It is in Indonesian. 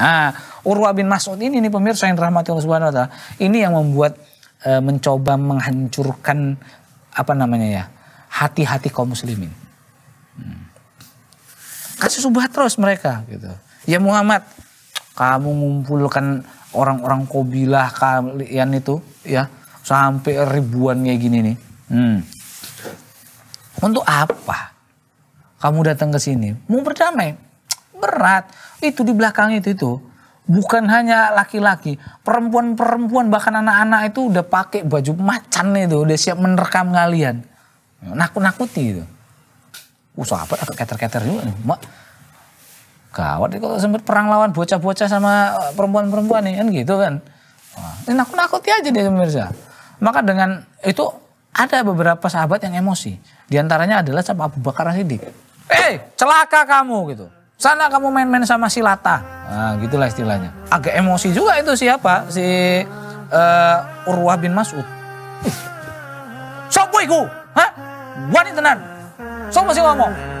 Nah, Urwa bin Mas'ud ini nih pemirsa yang dirahmati Allah Subhanahu wa taala, ini yang membuat e, mencoba menghancurkan apa namanya ya? hati-hati kaum muslimin. Hmm. Kasih subah terus mereka gitu. Ya Muhammad, kamu ngumpulkan orang-orang kobilah kalian itu ya sampai ribuan kayak gini nih. Hmm. Untuk apa? Kamu datang ke sini, mau berdamai, berat. Itu di belakang itu itu. Bukan hanya laki-laki, perempuan-perempuan bahkan anak-anak itu udah pakai baju macan itu, udah siap menerkam kalian. Nakut-nakuti itu usah uh, apa agak keter-keter juga nih. Mak, gawat kalau sempat perang lawan bocah-bocah sama eh, perempuan-perempuan nih kan gitu kan. ini nakut-nakuti aja deh pemirsa. Maka dengan itu ada beberapa sahabat yang emosi. Di antaranya adalah sama Abu Bakar Siddiq. Eh, hey, celaka kamu gitu. Sana kamu main-main sama si Lata. Nah, gitulah istilahnya. Agak emosi juga itu siapa? Si uh, Urwah bin Mas'ud. Sopo iku? Hah? Wani tenan. Sopo sih ngomong?